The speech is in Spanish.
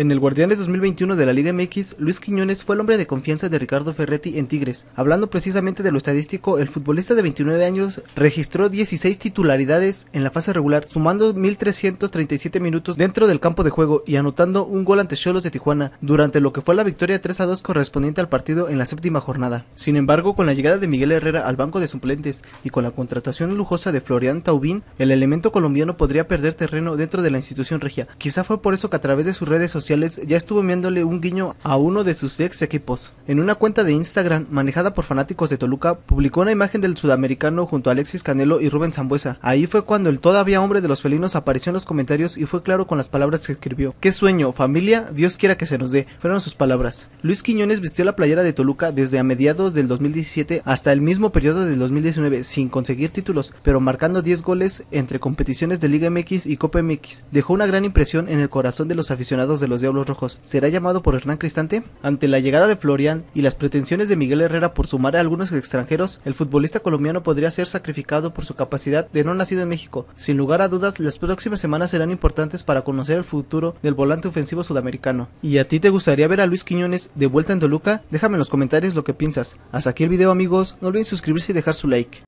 En el Guardianes 2021 de la Liga MX, Luis Quiñones fue el hombre de confianza de Ricardo Ferretti en Tigres. Hablando precisamente de lo estadístico, el futbolista de 29 años registró 16 titularidades en la fase regular, sumando 1.337 minutos dentro del campo de juego y anotando un gol ante Cholos de Tijuana durante lo que fue la victoria 3 a 2 correspondiente al partido en la séptima jornada. Sin embargo, con la llegada de Miguel Herrera al banco de suplentes y con la contratación lujosa de Florian Taubín, el elemento colombiano podría perder terreno dentro de la institución regia. Quizá fue por eso que a través de sus redes sociales ya estuvo enviándole un guiño a uno de sus ex equipos. En una cuenta de Instagram manejada por fanáticos de Toluca, publicó una imagen del sudamericano junto a Alexis Canelo y Rubén Sambuesa. Ahí fue cuando el todavía hombre de los felinos apareció en los comentarios y fue claro con las palabras que escribió. ¿Qué sueño, familia? Dios quiera que se nos dé. Fueron sus palabras. Luis Quiñones vistió la playera de Toluca desde a mediados del 2017 hasta el mismo periodo del 2019 sin conseguir títulos, pero marcando 10 goles entre competiciones de Liga MX y Copa MX. Dejó una gran impresión en el corazón de los aficionados de los Diablos Rojos será llamado por Hernán Cristante? Ante la llegada de Florian y las pretensiones de Miguel Herrera por sumar a algunos extranjeros, el futbolista colombiano podría ser sacrificado por su capacidad de no nacido en México. Sin lugar a dudas, las próximas semanas serán importantes para conocer el futuro del volante ofensivo sudamericano. ¿Y a ti te gustaría ver a Luis Quiñones de vuelta en Toluca? Déjame en los comentarios lo que piensas. Hasta aquí el video amigos, no olviden suscribirse y dejar su like.